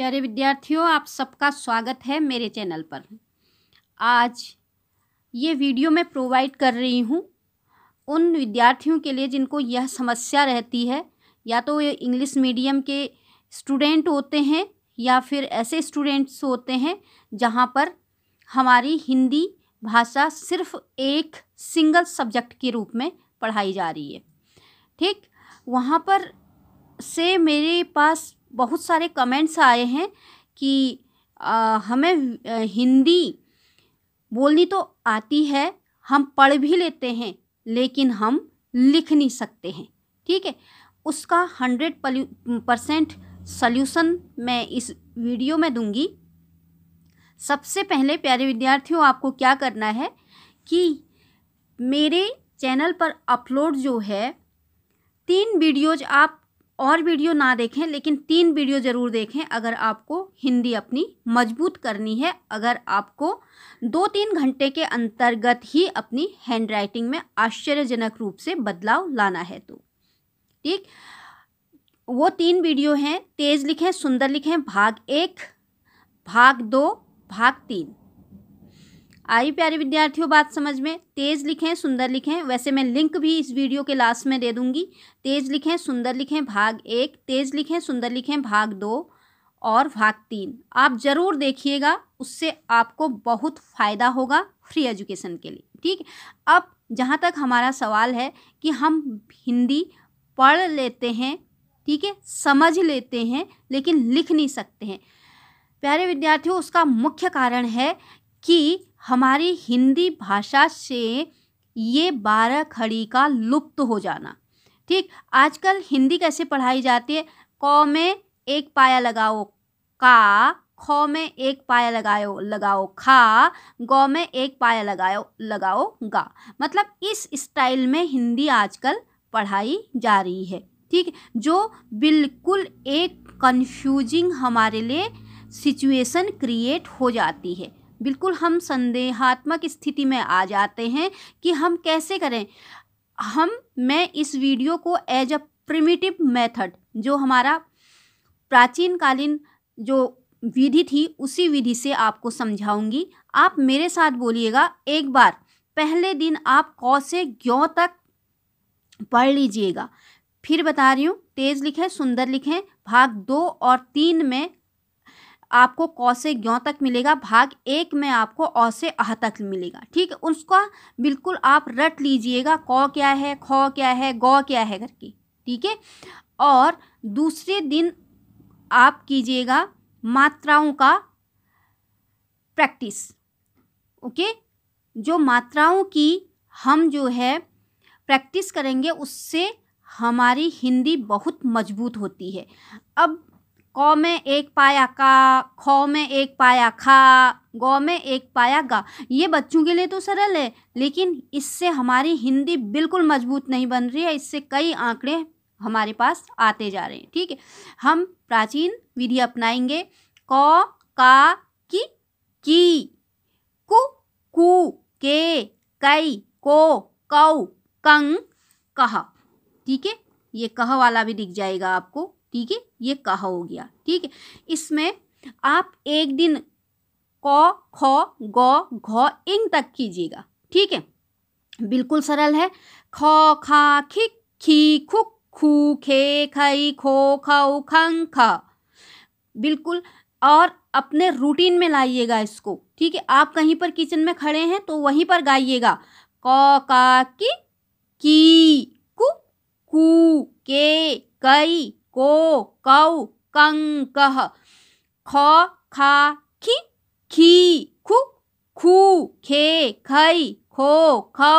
प्यारे विद्यार्थियों आप सबका स्वागत है मेरे चैनल पर आज ये वीडियो मैं प्रोवाइड कर रही हूँ उन विद्यार्थियों के लिए जिनको यह समस्या रहती है या तो ये इंग्लिश मीडियम के स्टूडेंट होते हैं या फिर ऐसे स्टूडेंट्स होते हैं जहाँ पर हमारी हिंदी भाषा सिर्फ एक सिंगल सब्जेक्ट के रूप में पढ़ाई जा रही है ठीक वहाँ पर से मेरे पास बहुत सारे कमेंट्स आए हैं कि आ, हमें हिंदी बोलनी तो आती है हम पढ़ भी लेते हैं लेकिन हम लिख नहीं सकते हैं ठीक है उसका हंड्रेड परसेंट सल्यूसन मैं इस वीडियो में दूंगी सबसे पहले प्यारे विद्यार्थियों आपको क्या करना है कि मेरे चैनल पर अपलोड जो है तीन वीडियोज आप और वीडियो ना देखें लेकिन तीन वीडियो ज़रूर देखें अगर आपको हिंदी अपनी मजबूत करनी है अगर आपको दो तीन घंटे के अंतर्गत ही अपनी हैंड राइटिंग में आश्चर्यजनक रूप से बदलाव लाना है तो ठीक वो तीन वीडियो हैं तेज़ लिखें सुंदर लिखें भाग एक भाग दो भाग तीन आई प्यारे विद्यार्थियों बात समझ में तेज़ लिखें सुंदर लिखें वैसे मैं लिंक भी इस वीडियो के लास्ट में दे दूंगी तेज़ लिखें सुंदर लिखें भाग एक तेज़ लिखें सुंदर लिखें भाग दो और भाग तीन आप ज़रूर देखिएगा उससे आपको बहुत फ़ायदा होगा फ्री एजुकेशन के लिए ठीक अब जहाँ तक हमारा सवाल है कि हम हिंदी पढ़ लेते हैं ठीक है समझ लेते हैं लेकिन लिख नहीं सकते हैं प्यारे विद्यार्थियों उसका मुख्य कारण है कि हमारी हिंदी भाषा से ये बारह खड़ी का लुप्त हो जाना ठीक आजकल हिंदी कैसे पढ़ाई जाती है क में एक पाया लगाओ का ख में एक पाया लगाओ लगाओ खा गौ में एक पाया लगाओ लगाओ गा मतलब इस स्टाइल में हिंदी आजकल पढ़ाई जा रही है ठीक जो बिल्कुल एक कंफ्यूजिंग हमारे लिए सिचुएशन क्रिएट हो जाती है बिल्कुल हम संदेहात्मक स्थिति में आ जाते हैं कि हम कैसे करें हम मैं इस वीडियो को एज अ प्रिमिटिव मेथड जो हमारा प्राचीन कालीन जो विधि थी उसी विधि से आपको समझाऊंगी आप मेरे साथ बोलिएगा एक बार पहले दिन आप कौ से ग्यों तक पढ़ लीजिएगा फिर बता रही हूँ तेज़ लिखें सुंदर लिखें भाग दो और तीन में आपको क से ग्यों तक मिलेगा भाग एक में आपको अ से अह तक मिलेगा ठीक है उसका बिल्कुल आप रट लीजिएगा क क्या है ख क्या है ग क्या है करके ठीक है और दूसरे दिन आप कीजिएगा मात्राओं का प्रैक्टिस ओके जो मात्राओं की हम जो है प्रैक्टिस करेंगे उससे हमारी हिंदी बहुत मजबूत होती है अब कौ में एक पाया का खौ में एक पाया खा गौ में एक पाया गा ये बच्चों के लिए तो सरल है लेकिन इससे हमारी हिंदी बिल्कुल मजबूत नहीं बन रही है इससे कई आंकड़े हमारे पास आते जा रहे हैं ठीक है हम प्राचीन विधि अपनाएंगे कौ का की की कु कु के कई को कौ कंग कह ठीक है ये कह वाला भी दिख जाएगा आपको ठीक है ये कहा हो गया ठीक है इसमें आप एक दिन क ख ग घ इंग तक कीजिएगा ठीक है बिल्कुल सरल है ख खा खिक खी खुक खू खे खई खो खऊ खंग ख बिल्कुल और अपने रूटीन में लाइएगा इसको ठीक है आप कहीं पर किचन में खड़े हैं तो वहीं पर गाइएगा क का की की कु कू के कई को कौ कंक ख खा खी खी खु खू खे खई खो खौ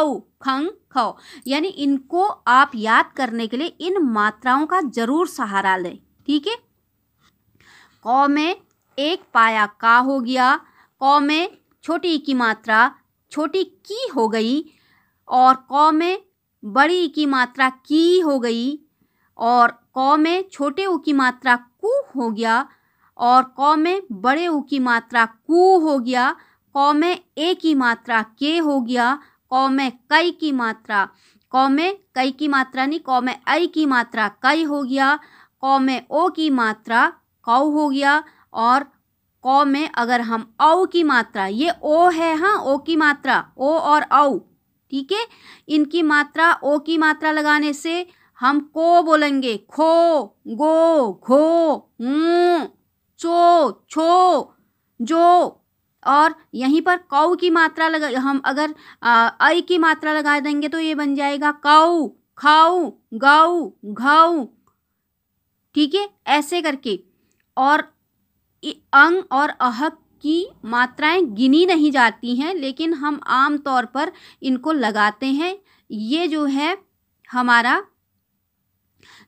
खंग खौ यानी इनको आप याद करने के लिए इन मात्राओं का जरूर सहारा लें ठीक है कौ में एक पाया का हो गया कौ में छोटी की मात्रा छोटी की हो गई और कौ में बड़ी की मात्रा की हो गई और क में छोटे ऊ की मात्रा कु हो गया और क में बड़े ऊ की मात्रा कु हो गया क में ए की मात्रा के हो गया क में कई की मात्रा क में कई की मात्रा नहीं क में ऐ की मात्रा कई हो गया क में ओ की मात्रा कौ हो गया और क में अगर हम औ की मात्रा ये ओ है हाँ ओ की मात्रा ओ और औ ठीक है इनकी मात्रा ओ की मात्रा लगाने से हम को बोलेंगे खो गो घो चो छो जो और यहीं पर कऊ की मात्रा लगा हम अगर ऐ की मात्रा लगा देंगे तो ये बन जाएगा कऊ खाऊ गऊ घऊ ठीक है ऐसे करके और अंग और अहक की मात्राएं गिनी नहीं जाती हैं लेकिन हम आम तौर पर इनको लगाते हैं ये जो है हमारा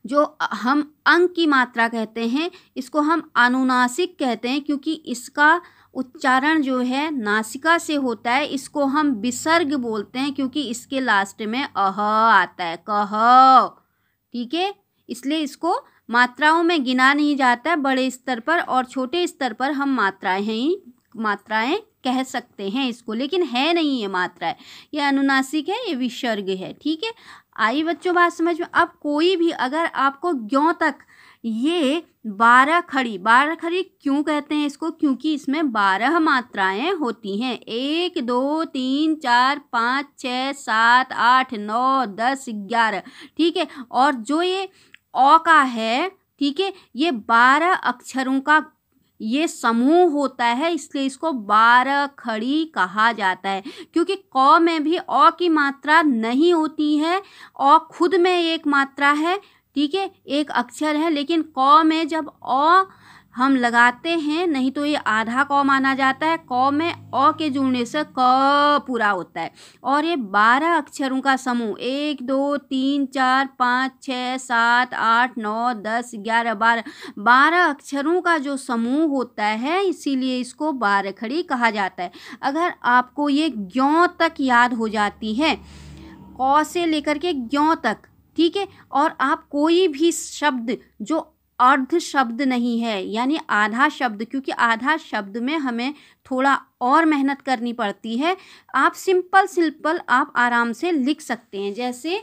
जो हम अंक की मात्रा कहते हैं इसको हम अनुनासिक कहते हैं क्योंकि इसका उच्चारण जो है नासिका से होता है इसको हम विसर्ग बोलते हैं क्योंकि इसके लास्ट में अह आता है कह ठीक है इसलिए इसको मात्राओं में गिना नहीं जाता है बड़े स्तर पर और छोटे स्तर पर हम मात्राएं ही मात्राएं कह सकते हैं इसको लेकिन है नहीं ये मात्राएं ये अनुनासिक है ये विसर्ग है ठीक है आई बच्चों बात समझ में अब कोई भी अगर आपको ग्यों तक ये बारह खड़ी बारह खड़ी क्यों कहते हैं इसको क्योंकि इसमें बारह मात्राएं होती हैं एक दो तीन चार पाँच छः सात आठ नौ दस ग्यारह ठीक है और जो ये औ का है ठीक है ये बारह अक्षरों का ये समूह होता है इसलिए इसको बारह खड़ी कहा जाता है क्योंकि क में भी अ की मात्रा नहीं होती है अ खुद में एक मात्रा है ठीक है एक अक्षर है लेकिन क में जब अ हम लगाते हैं नहीं तो ये आधा कौ माना जाता है कौ में अ के जुड़ने से क पूरा होता है और ये बारह अक्षरों का समूह एक दो तीन चार पाँच छ सात आठ नौ दस ग्यारह बारह बारह अक्षरों का जो समूह होता है इसीलिए इसको बारह खड़ी कहा जाता है अगर आपको ये ग्यों तक याद हो जाती है कौ से लेकर के ग्यों तक ठीक है और आप कोई भी शब्द जो अर्ध शब्द नहीं है यानी आधा शब्द क्योंकि आधा शब्द में हमें थोड़ा और मेहनत करनी पड़ती है आप सिंपल सिंपल आप आराम से लिख सकते हैं जैसे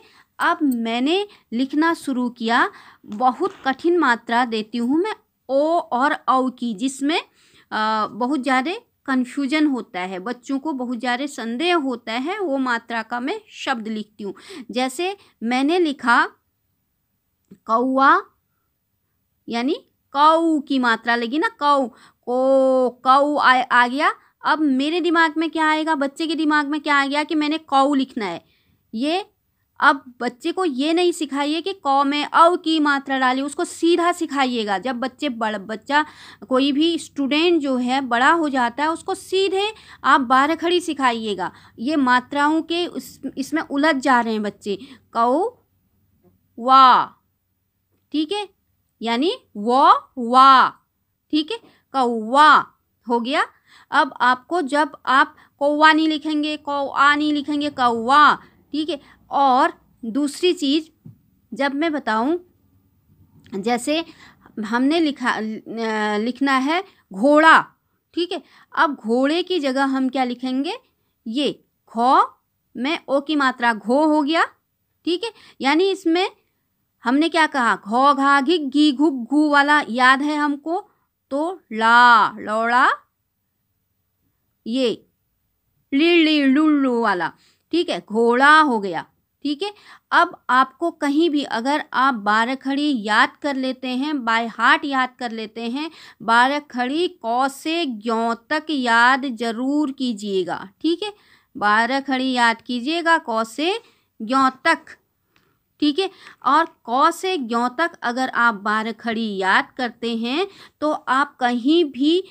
अब मैंने लिखना शुरू किया बहुत कठिन मात्रा देती हूँ मैं ओ और औ की जिसमें बहुत ज़्यादा कन्फ्यूजन होता है बच्चों को बहुत ज़्यादा संदेह होता है वो मात्रा का मैं शब्द लिखती हूँ जैसे मैंने लिखा कौआ यानी कौ की मात्रा लगी ना कौ को कौ आ, आ गया अब मेरे दिमाग में क्या आएगा बच्चे के दिमाग में क्या आ गया कि मैंने कौ लिखना है ये अब बच्चे को ये नहीं सिखाइए कि कौ में अव की मात्रा डालिए उसको सीधा सिखाइएगा जब बच्चे बड़ बच्चा कोई भी स्टूडेंट जो है बड़ा हो जाता है उसको सीधे आप बारह खड़ी सिखाइएगा ये मात्राओं के उस इसमें उलझ जा रहे हैं बच्चे कौ वा ठीक है यानी व वा ठीक है कौवा हो गया अब आपको जब आप कौवा नहीं लिखेंगे कौआ नहीं लिखेंगे कौवा ठीक है और दूसरी चीज़ जब मैं बताऊं जैसे हमने लिखा लिखना है घोड़ा ठीक है अब घोड़े की जगह हम क्या लिखेंगे ये खो में ओ की मात्रा घो हो गया ठीक है यानी इसमें हमने क्या कहा घो घा घी घी घुक घू वाला याद है हमको तो ला लौड़ा ये लीड़ ली लुड़ लू वाला ठीक है घोड़ा हो गया ठीक है अब आपको कहीं भी अगर आप बारह खड़ी याद कर लेते हैं बाय हार्ट याद कर लेते हैं बारह खड़ी कौ से ग्यों तक याद जरूर कीजिएगा ठीक है बारह खड़ी याद कीजिएगा कौ से ग्यों तक ठीक है और क से ग्यों तक अगर आप बारह खड़ी याद करते हैं तो आप कहीं भी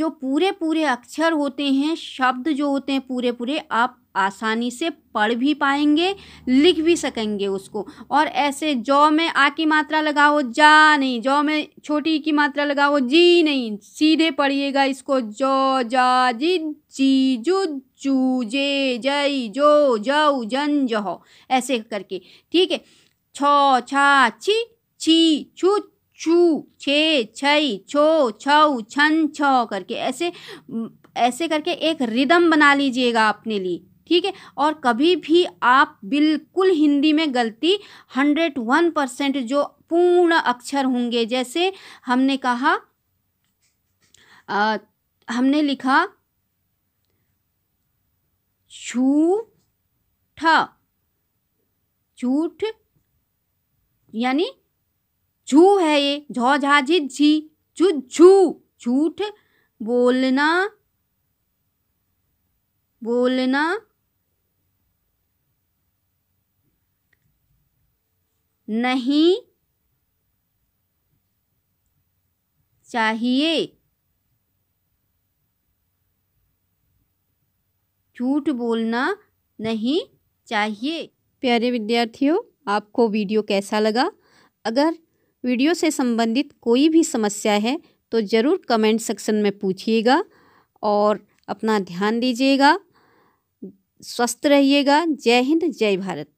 जो पूरे पूरे अक्षर होते हैं शब्द जो होते हैं पूरे पूरे आप आसानी से पढ़ भी पाएंगे लिख भी सकेंगे उसको और ऐसे जौ में आ की मात्रा लगाओ जा नहीं जौ में छोटी की मात्रा लगाओ जी नहीं सीधे पढ़िएगा इसको जौ जा जी जी जु जू जे जई जो जौ जन जहो ऐसे करके ठीक है छो छा छी छी छू चू छे छई छो छऊ छन छो करके ऐसे ऐसे करके एक रिदम बना लीजिएगा अपने लिए ठीक है और कभी भी आप बिल्कुल हिंदी में गलती हंड्रेड वन परसेंट जो पूर्ण अक्षर होंगे जैसे हमने कहा आ, हमने लिखा झूठ झूठ यानी झू है ये झो झा झी झी झू झू झूठ बोलना बोलना नहीं चाहिए झूठ बोलना नहीं चाहिए प्यारे विद्यार्थियों आपको वीडियो कैसा लगा अगर वीडियो से संबंधित कोई भी समस्या है तो ज़रूर कमेंट सेक्शन में पूछिएगा और अपना ध्यान दीजिएगा स्वस्थ रहिएगा जय हिंद जय भारत